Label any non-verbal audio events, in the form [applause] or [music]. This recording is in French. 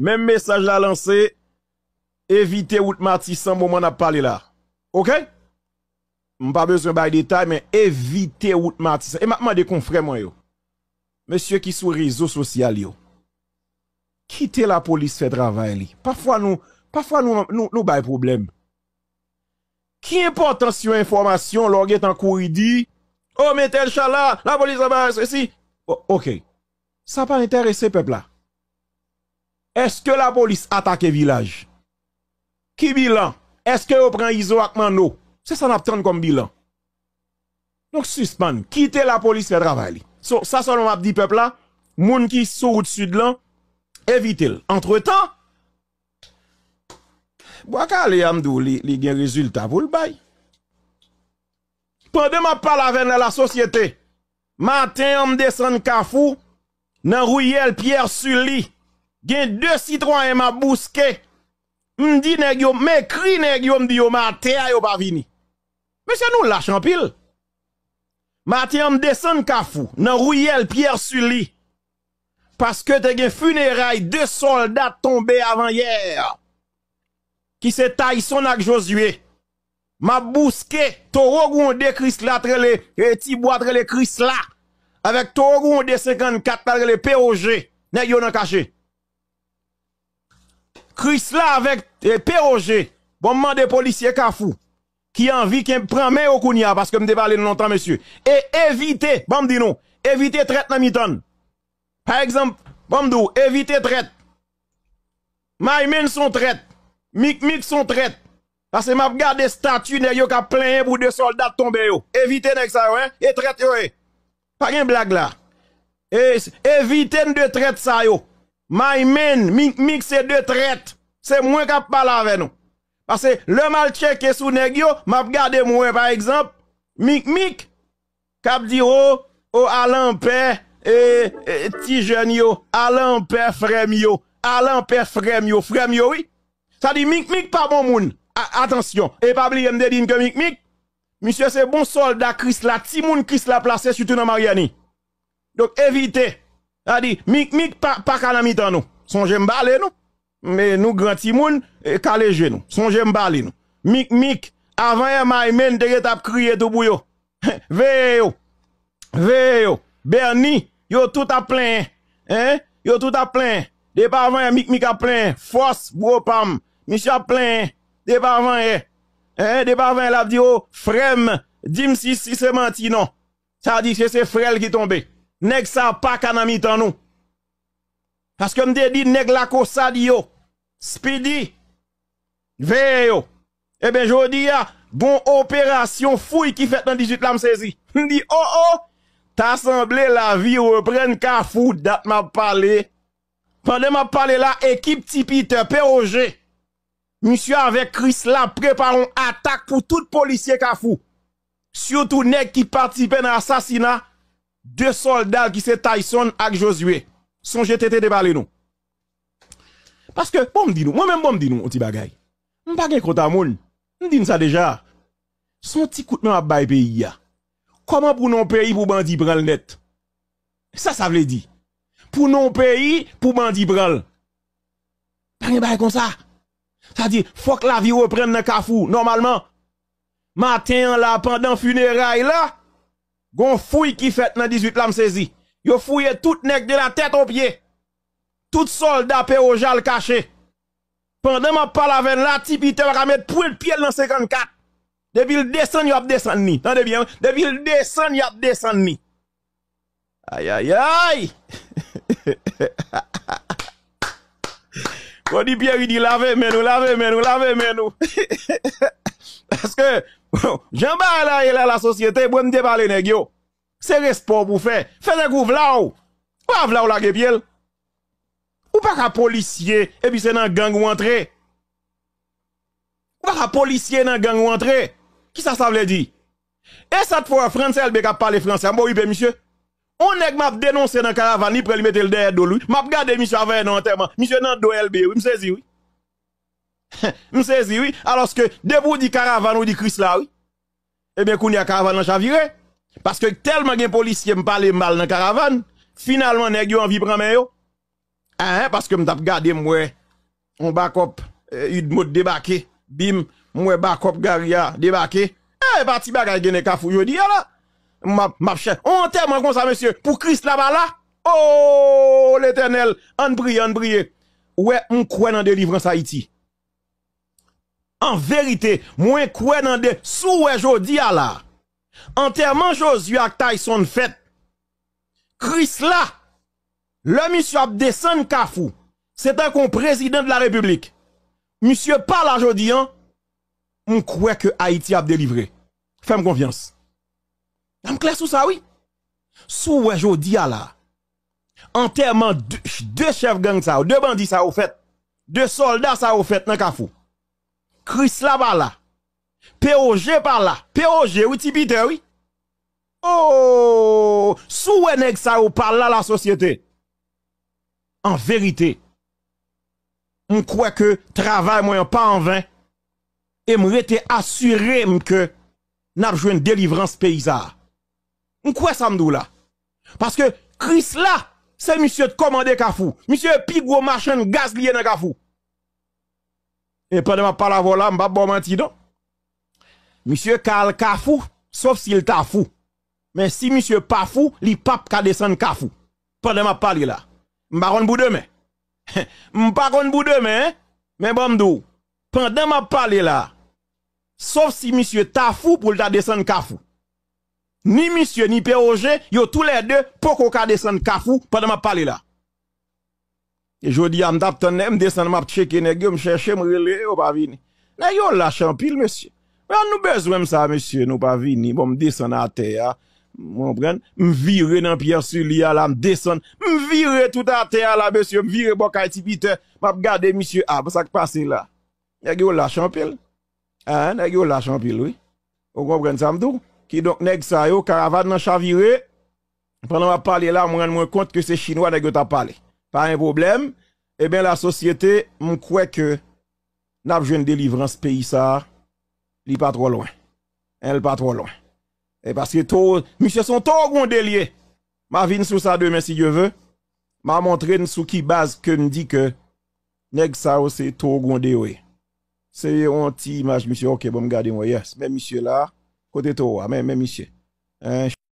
Même message la lancé, évitez route Martissan, moment n'a parlé là. Ok? pas besoin de détail, mais évitez route Et maintenant, des confrères, moi, yo. Monsieur qui sur réseau social, yo. Quittez la police fait travail, Parfois, nous, parfois, nous, nous, nous, problème. Qui important sur information, l'orgue en nous, dit, oh, mais tel chat là, la police nous, ceci. Oh, ok. Ça pas intéressé, peuple là. Est-ce que la police attaque le village? Qui bilan? Est-ce que vous prenez ISO C'est ça qu'on comme bilan. Donc, suspend. Quittez la police fait travail. So, ça, selon m'a dit peuple là, moun qui au-dessus sud là, évitez-le. Entre-temps, Boaka le amdou li, li gen résultat pour le bail. Pendant ma parle avec la société, matin on descend kafou, nan Rouyel Pierre Sully, gen deux citoyens m'a bousqué. M'di nèg yo, m'écrit nèg yo, m'di yo yo pa vini. Mais c'est nous la champil. pile. Matin m'descend kafou, nan Rouyel Pierre Suli, Parce que te gen funérailles deux soldats tombés avant hier. Qui se son ak Josué. M'a bousqué Toro de Chris la trele, et Tibois trele Chris la. Avec Toro de 54 le POG. Nèg yo nan caché. Chris là avec eh, POG, bon des policiers Kafou, qui envie qu'il prenne main au Kounia, parce que me parlé longtemps, monsieur. Et éviter, bon dis non, éviter traite dans miton. Par exemple, bon dou, éviter traite. Maïmen son traite. Mik Mik sont traite. Parce que m'a regardé statue il yo ka plein pour deux soldats tomber yo. Évitez sa ça hein et traite yo. Pas une blague là. Et évitez de traite ça yo. My men, c'est deux traites, C'est moi qui parle avec nous. Parce que le mal est sous nèg m'a regardé moi par exemple, Mik Mik, cap di oh, oh Alain père et eh, eh, ti jeune yo, Alan père Frem yo, Alain père frem yo, yo oui. Ça dit Mik, mink pas bon moun. attention, et pas oublier de dire que Mik Mik. monsieur c'est bon soldat Chris la ti moun Chris la placé surtout dans Mariani. Donc évitez Adi, mik-mik pa kanamitan nou. Son jem bale nou. Me nou granti moun, e kaleje nou. Son jem bale nou. Mik-mik, avan ye may men, dere tap kriye tou bou yo. [laughs] Ve yo, ve yo. Berni, yo tout ap plen. Yo tout ap plen. Depa avan ye, mik-mik ap plen. Fos, bro pam. Misha plen. Depa avan ye. Depa avan ye, lab di yo, frem. Dim si se manti non. Sa di, se se frel ki tombek. nèg sa pas mis mitan nous. Parce que me dit nèg la yo, speedy, yo. Eh ben jodi dis bon opération fouille qui fait dans 18 la [laughs] saisi. M'di oh oh, t'as semblé la vie reprenne ka fou dat m'a parlé. Pendant m'a parlé la équipe tipite POG. Monsieur avec Chris là préparons attaque pour tout policier kafou. Surtout nèg qui participe dans l'assassinat deux soldats qui se Tyson avec Josué sont jetés de parler nous. Parce que, bon, dis nous, moi-même, bon, me dis nous, on petit bagay. M'pas contre compte à moun. M'dis ça déjà. Son petit coup de main à bail pays Comment pour nos pays pour bandit prendre le net? Ça, ça veut dire. Pour nos pays, pour bandit prend. Pas gen comme ça. Ça dit, faut que la vie reprenne dans kafou, normalement. Matin là, pendant funérailles là, Gon fouille qui fait dans 18 l'am saisi. Yo fouillé tout nek de la tête aux pieds. Tout soldat jal caché. Pendant ma parle avec la tipite va mettre pour le pied dans 54. Depuis le descend, y'a descend ni. Tendez bien, hein. depuis le descend, y'a descend ni. Aïe aïe aïe. Quand dit Pierre, il dit laver mais nous, lave mais nous, lavez mais nous. [laughs] Parce que, [laughs] j'en parle à la société, pour me parler nèg yo. C'est respect pour faire. Fais des coups là ou. Pas là ou la gépiel. Ou pas qu'un policier, et puis c'est dans gang ou entrer. Ou pas qu'un policier dans gang ou entrer. Qui ça, ça veut dire? Et cette fois, français, elle a parlé français. Bon, oui, monsieur. On est m'a dénoncé dans le caravane, il prend le mettre le derrière de lui. M'a gardé monsieur avec un enterrement. Monsieur, dans do LB, oui, me oui. Nous [laughs] saisi, oui. Alors que, debout dit caravane ou dit Chris là, oui. Eh bien, qu'on y a caravane en chaviré. Parce que tellement de policiers me parlent mal dans caravane, finalement, n'est-ce yo envie prendre yo. Ah, hein, parce que m'tap garder moi, on backup, euh, une mode débarqué, bim, moi backup garia débarqué. Eh, parti bagay gagne kafou yo di ah là. M'a, m'a, on tellement comme ça, monsieur, pour Chris là-bas là. Oh, l'éternel, en brille, en brille. Ouais, on croit dans délivrance Haïti en vérité, moins quoi dans de, souhait jodi à la. Enterrement Josué ak Tyson fait. Chris là, le monsieur Abdesan kafou. C'est un qu'on président de la République. Monsieur parle aujourd'hui. hein. On croit que Haïti a délivré. Fais-moi confiance. suis clair sous ça oui. Souhait jodi à la. Enterrement deux, deux chefs gang ça, deux bandits ça au fait. Deux soldats ça au fait dans kafou. Chris là par là. POG par là. POG, oui, Tipi oui. Oh, souwe sa ça ou par là la société. En vérité, on croit que travail moyen pas en vain. Et m'rete assuré que n'a joué délivrance paysa. On croit ça m'dou là. Parce que Chris là, c'est monsieur de commander kafou. Monsieur pigou machin gaz lié dans kafou. Et pendant ma parole là, m'a bon menti non. Monsieur Karl Kafou, sauf s'il t'a fou. Mais si monsieur pas fou, li pape ka descendre Kafou. Pendant ma parole là. pas kon bout demain. [laughs] pas kon bout demain, mais bon m'dou. Pendant ma parole là. Sauf si monsieur t'a fou pour ta descendre Kafou. Ni monsieur ni ils yo tous les deux pour qu'on descendre Kafou pendant ma parole là jeudi am tap tonne, m desen m ap cheke nèg yo, m cherche m vini. Nèg yo lâché pile monsieur. Mais nous besoin ça monsieur, nous pas vini. Bon m'descendre à terre. M'prendre, m vire dans Pierre Suli là, la desen, m vire tout à terre là monsieur, m'virer vire bokay ti Peter, monsieur ah, ça qui passe là. Nèg yo lâché en pile. Ah, nèg yo en pile oui. Vous comprenez ça m'dou? Qui donc nèg ça yo caravane nan chaviré. Pendant m'a parler là, m compte que c'est chinois nèg yo t'a parlé pas un problème, eh bien la société, je que n'a pas une délivrance pays ça, il pas trop loin. Elle pas trop loin. Et parce que tout, monsieur son tout grand délié. Ma vine sur ça demain si Dieu veut. Ma montré sous qui base que me dit que nèg ça c'est tout délié. C'est une petite image monsieur OK bon me moi yes. Mais monsieur là côté toi. Ah, mais même monsieur. Hein,